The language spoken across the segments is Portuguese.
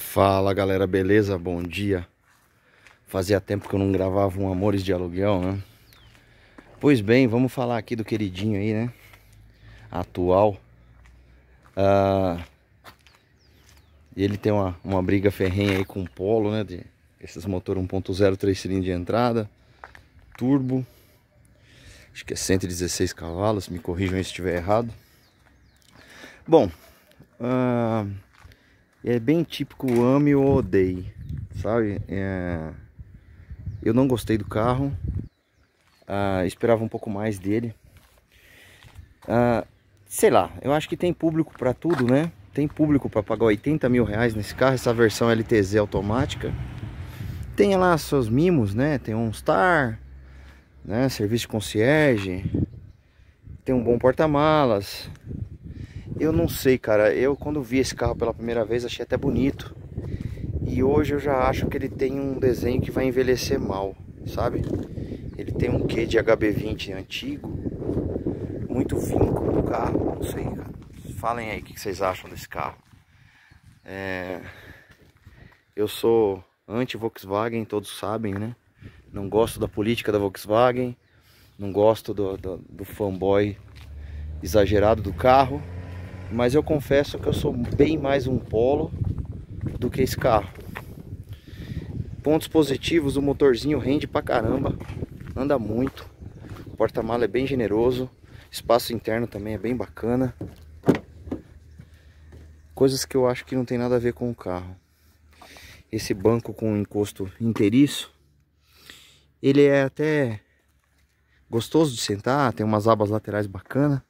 Fala galera, beleza? Bom dia. Fazia tempo que eu não gravava um Amores de Aluguel, né? Pois bem, vamos falar aqui do queridinho aí, né? Atual. Ah, ele tem uma, uma briga ferrenha aí com o Polo, né? De, esses motor 1.0, 3 cilindros de entrada, turbo. Acho que é 116 cavalos, me corrijam se estiver errado. Bom, ah, é bem típico ame ou odeie, sabe? É... Eu não gostei do carro, ah, esperava um pouco mais dele. Ah, sei lá, eu acho que tem público para tudo, né? Tem público para pagar 80 mil reais nesse carro, essa versão LTZ automática. Tem lá seus mimos, né? Tem um Star, né? serviço concierge, tem um bom porta-malas, eu não sei, cara. Eu quando vi esse carro pela primeira vez achei até bonito. E hoje eu já acho que ele tem um desenho que vai envelhecer mal, sabe? Ele tem um quê de HB20 antigo, muito vinco no carro, não sei, cara. Falem aí o que vocês acham desse carro. É... Eu sou anti-Volkswagen, todos sabem, né? Não gosto da política da Volkswagen, não gosto do, do, do fanboy exagerado do carro. Mas eu confesso que eu sou bem mais um polo do que esse carro. Pontos positivos, o motorzinho rende pra caramba, anda muito. O porta-mala é bem generoso, espaço interno também é bem bacana. Coisas que eu acho que não tem nada a ver com o carro. Esse banco com encosto inteiriço, ele é até gostoso de sentar, tem umas abas laterais bacana.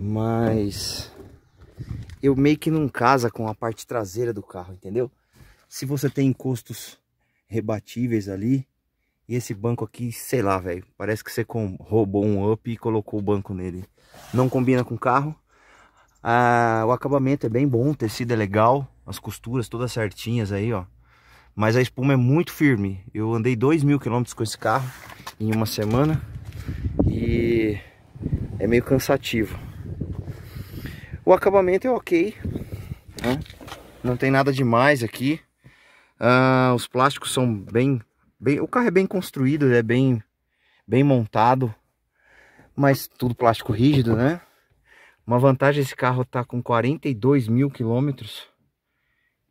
Mas eu meio que não casa com a parte traseira do carro, entendeu? Se você tem encostos rebatíveis ali, e esse banco aqui, sei lá, velho, parece que você roubou um up e colocou o banco nele. Não combina com o carro. Ah, o acabamento é bem bom, o tecido é legal, as costuras todas certinhas aí, ó. Mas a espuma é muito firme. Eu andei 2 mil quilômetros com esse carro em uma semana e é meio cansativo. O acabamento é ok, né? não tem nada demais aqui. Uh, os plásticos são bem, bem, o carro é bem construído, é bem, bem montado, mas tudo plástico rígido, né? Uma vantagem esse carro tá com 42 mil quilômetros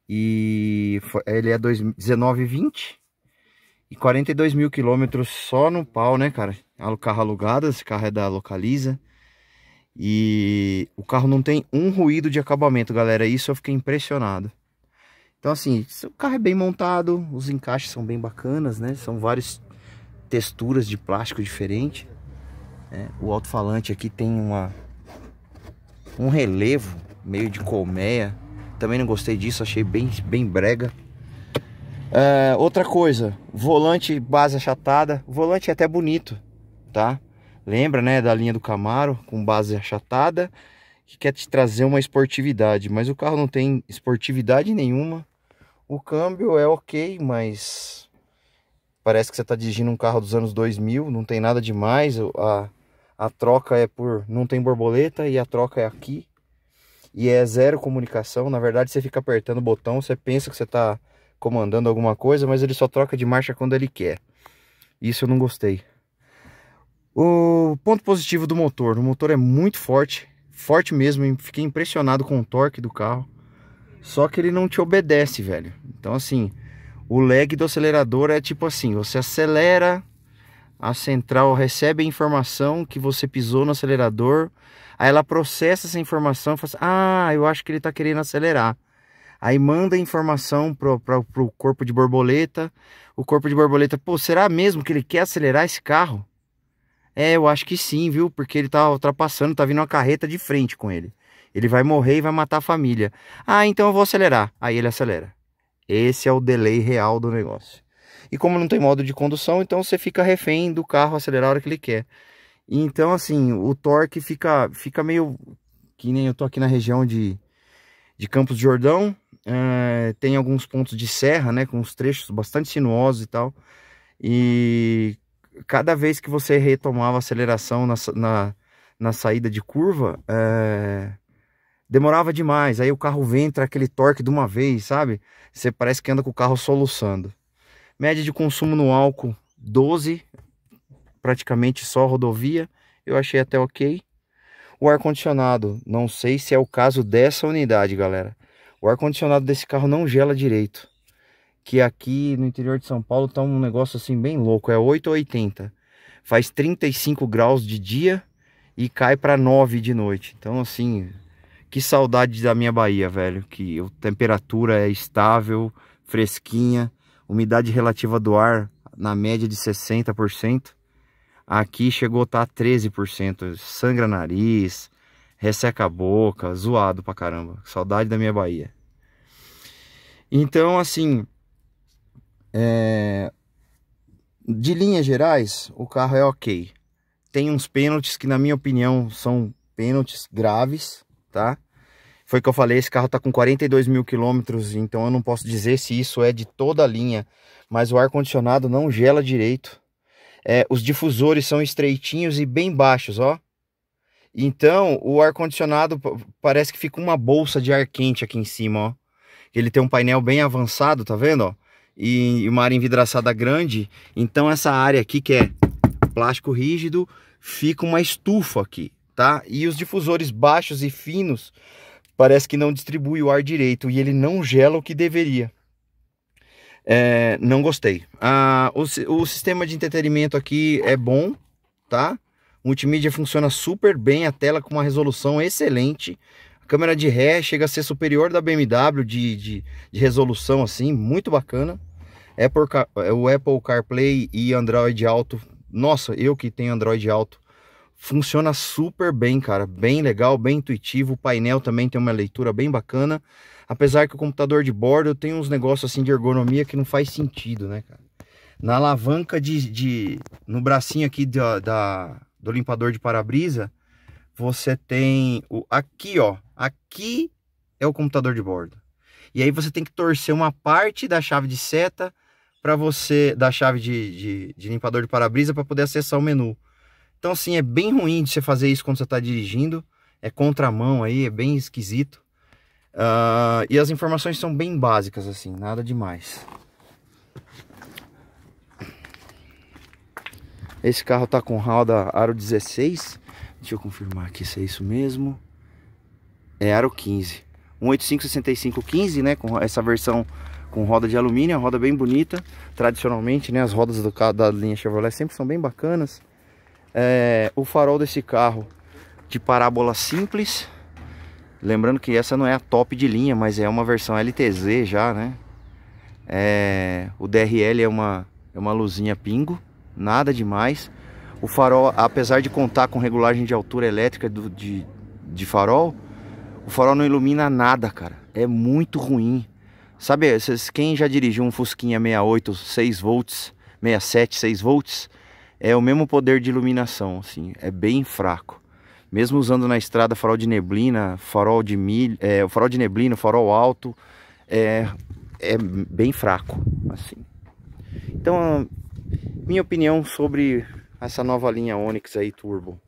e ele é 1920 e 42 mil quilômetros só no pau, né, cara? O carro alugado, esse carro é da Localiza. E o carro não tem um ruído de acabamento, galera. Isso eu fiquei impressionado. Então, assim, o carro é bem montado, os encaixes são bem bacanas, né? São várias texturas de plástico diferente. Né? O alto-falante aqui tem uma, um relevo meio de colmeia. Também não gostei disso, achei bem, bem brega. É, outra coisa, volante base achatada, volante é até bonito, tá? Lembra, né, da linha do Camaro com base achatada, que quer te trazer uma esportividade, mas o carro não tem esportividade nenhuma. O câmbio é ok, mas parece que você está dirigindo um carro dos anos 2000, não tem nada demais. A, a troca é por não tem borboleta e a troca é aqui. E é zero comunicação. Na verdade, você fica apertando o botão, você pensa que você está comandando alguma coisa, mas ele só troca de marcha quando ele quer. Isso eu não gostei. O ponto positivo do motor, o motor é muito forte, forte mesmo, fiquei impressionado com o torque do carro. Só que ele não te obedece, velho. Então assim, o lag do acelerador é tipo assim, você acelera, a central recebe a informação que você pisou no acelerador, aí ela processa essa informação e fala assim, ah, eu acho que ele está querendo acelerar. Aí manda informação pro, pro, pro corpo de borboleta. O corpo de borboleta, pô, será mesmo que ele quer acelerar esse carro? É, eu acho que sim, viu? Porque ele tá ultrapassando, tá vindo uma carreta de frente com ele. Ele vai morrer e vai matar a família. Ah, então eu vou acelerar. Aí ele acelera. Esse é o delay real do negócio. E como não tem modo de condução, então você fica refém do carro acelerar a hora que ele quer. Então, assim, o torque fica, fica meio que nem eu tô aqui na região de, de Campos do Jordão. Eh, tem alguns pontos de serra, né, com uns trechos bastante sinuosos e tal. E cada vez que você retomava a aceleração na, na, na saída de curva, eh, demorava demais. Aí o carro vem, entra aquele torque de uma vez, sabe? Você parece que anda com o carro soluçando. Média de consumo no álcool, 12, praticamente só rodovia. Eu achei até ok. O ar-condicionado, não sei se é o caso dessa unidade, galera. O ar-condicionado desse carro não gela direito. Que aqui no interior de São Paulo tá um negócio assim bem louco. É 8 ou 80. Faz 35 graus de dia e cai para 9 de noite. Então assim, que saudade da minha Bahia, velho. Que a temperatura é estável, fresquinha. Umidade relativa do ar na média de 60%. Aqui chegou a tá estar 13%. Sangra nariz, resseca a boca, zoado pra caramba. Saudade da minha Bahia. Então, assim, é... de linhas gerais, o carro é ok. Tem uns pênaltis que, na minha opinião, são pênaltis graves, tá? Foi que eu falei, esse carro tá com 42 mil quilômetros, então eu não posso dizer se isso é de toda a linha, mas o ar-condicionado não gela direito. É, os difusores são estreitinhos e bem baixos, ó. Então, o ar-condicionado parece que fica uma bolsa de ar quente aqui em cima, ó. Ele tem um painel bem avançado, tá vendo, ó? E uma área envidraçada grande. Então, essa área aqui que é plástico rígido, fica uma estufa aqui, tá? E os difusores baixos e finos parece que não distribui o ar direito e ele não gela o que deveria. É, não gostei. Ah, o, o sistema de entretenimento aqui é bom, tá? Multimídia funciona super bem, a tela com uma resolução excelente. A câmera de ré chega a ser superior da BMW de, de, de resolução, assim, muito bacana. Apple, Car, é, o Apple CarPlay e Android Auto. Nossa, eu que tenho Android Auto. Funciona super bem, cara. Bem legal, bem intuitivo. O painel também tem uma leitura bem bacana. Apesar que o computador de bordo tem uns negócios assim de ergonomia que não faz sentido, né, cara? Na alavanca de. de no bracinho aqui da, da, do limpador de para-brisa, você tem o aqui, ó. Aqui é o computador de bordo. E aí você tem que torcer uma parte da chave de seta para você da chave de, de, de limpador de para-brisa para poder acessar o menu. Então assim é bem ruim de você fazer isso quando você está dirigindo. É contramão aí, é bem esquisito. Uh, e as informações são bem básicas assim, nada demais. Esse carro tá com roda aro 16. Deixa eu confirmar aqui se é isso mesmo. É aro 15. 185-65-15, né? Com essa versão com roda de alumínio, roda bem bonita. Tradicionalmente, né? As rodas do, da linha Chevrolet sempre são bem bacanas. É, o farol desse carro de parábola simples. Lembrando que essa não é a top de linha, mas é uma versão LTZ já, né? É, o DRL é uma, é uma luzinha pingo nada demais. O farol, apesar de contar com regulagem de altura elétrica do, de, de farol, o farol não ilumina nada, cara. É muito ruim. Sabe, quem já dirigiu um Fusquinha 68, 6 volts, 67, 6 volts, é o mesmo poder de iluminação, assim, é bem fraco. Mesmo usando na estrada farol de neblina, farol de milho, é, farol de neblina, farol alto, é, é bem fraco, assim. Então, minha opinião sobre essa nova linha Onix aí Turbo.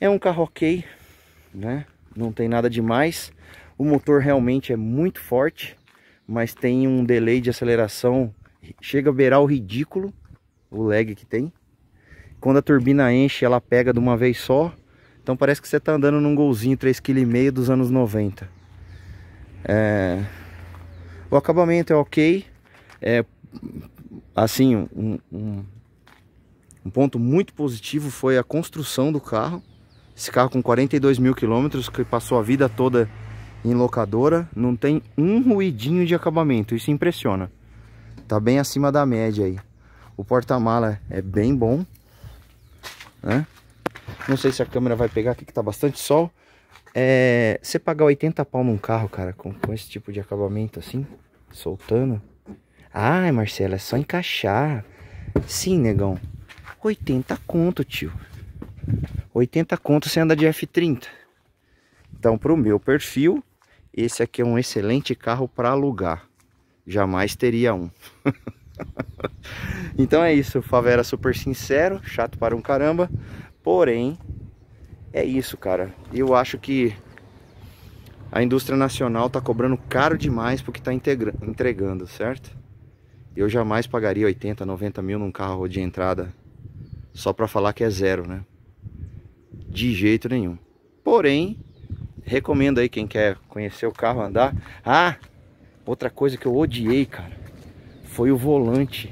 É um carro ok, né? Não tem nada demais. O motor realmente é muito forte, mas tem um delay de aceleração, chega a beirar o ridículo, o lag que tem. Quando a turbina enche, ela pega de uma vez só. Então parece que você está andando num golzinho 3,5 kg dos anos 90. É... O acabamento é ok. É assim, um, um, um ponto muito positivo foi a construção do carro. Esse carro com 42 mil quilômetros, que passou a vida toda em locadora, não tem um ruidinho de acabamento, isso impressiona. Tá bem acima da média aí. O porta-mala é bem bom, né? Não sei se a câmera vai pegar aqui que tá bastante sol. É, você pagar 80 pau num carro, cara, com, com esse tipo de acabamento assim, soltando, Ai, Marcelo, é só encaixar. Sim, negão. 80 conto, tio. 80 conto você anda de F30. Então, pro meu perfil, esse aqui é um excelente carro para alugar. Jamais teria um. então é isso, Favera super sincero, chato para um caramba. Porém, é isso, cara. Eu acho que a indústria nacional tá cobrando caro demais porque tá entregando, certo? Eu jamais pagaria 80, 90 mil num carro de entrada só para falar que é zero, né? De jeito nenhum. Porém, recomendo aí quem quer conhecer o carro, andar. Ah, outra coisa que eu odiei, cara, foi o volante.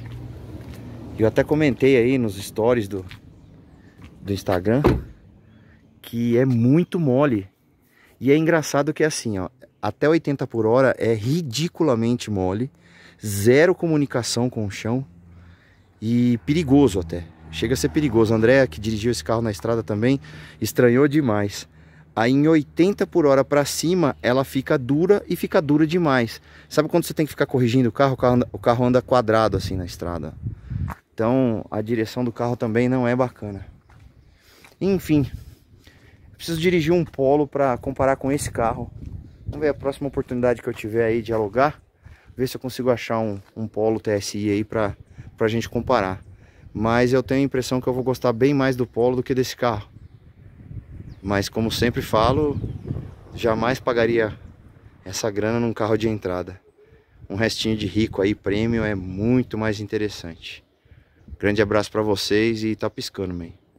Eu até comentei aí nos stories do, do Instagram que é muito mole. E é engraçado que é assim, ó, até 80 por hora é ridiculamente mole zero comunicação com o chão e perigoso até. Chega a ser perigoso. André, que dirigiu esse carro na estrada também, estranhou demais. Aí em 80 por hora para cima, ela fica dura e fica dura demais. Sabe quando você tem que ficar corrigindo o carro? O carro anda, o carro anda quadrado assim na estrada. Então a direção do carro também não é bacana. Enfim, preciso dirigir um Polo para comparar com esse carro. Vamos ver a próxima oportunidade que eu tiver aí de alugar ver se eu consigo achar um, um Polo TSI aí para a gente comparar. Mas eu tenho a impressão que eu vou gostar bem mais do Polo do que desse carro. Mas como sempre falo, jamais pagaria essa grana num carro de entrada. Um restinho de rico aí, prêmio, é muito mais interessante. Grande abraço para vocês e tá piscando, man.